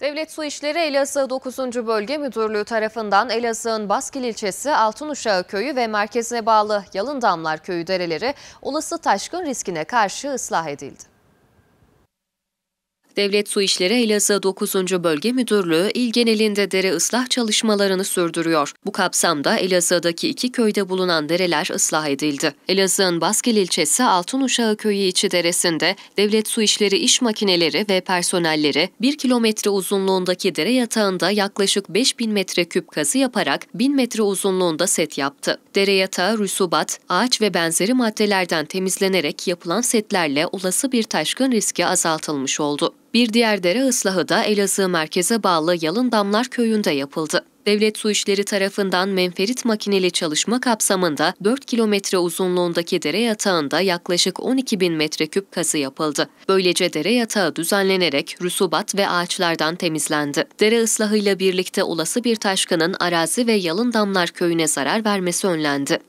Devlet Su İşleri Elazığ 9. Bölge Müdürlüğü tarafından Elazığ'ın Baskil ilçesi Altınuşağı Köyü ve merkezine bağlı Yalındamlar Köyü dereleri olası taşkın riskine karşı ıslah edildi. Devlet Su İşleri Elazığ 9. Bölge Müdürlüğü il genelinde dere ıslah çalışmalarını sürdürüyor. Bu kapsamda Elazığ'daki iki köyde bulunan dereler ıslah edildi. Elazığ'ın Baskil ilçesi Altınuşağı Köyü içi deresinde Devlet Su İşleri iş makineleri ve personelleri 1 kilometre uzunluğundaki dere yatağında yaklaşık 5000 metreküp kazı yaparak 1000 metre uzunluğunda set yaptı. Dere yatağı rüsubat, ağaç ve benzeri maddelerden temizlenerek yapılan setlerle olası bir taşkın riski azaltılmış oldu. Bir diğer dere ıslahı da Elazığ merkeze bağlı Yalındamlar köyünde yapıldı. Devlet Su İşleri tarafından menferit makineli çalışma kapsamında 4 kilometre uzunluğundaki dere yatağında yaklaşık 12 bin metreküp kazı yapıldı. Böylece dere yatağı düzenlenerek rüsubat ve ağaçlardan temizlendi. Dere ıslahıyla birlikte olası bir taşkının arazi ve Yalındamlar köyüne zarar vermesi önlendi.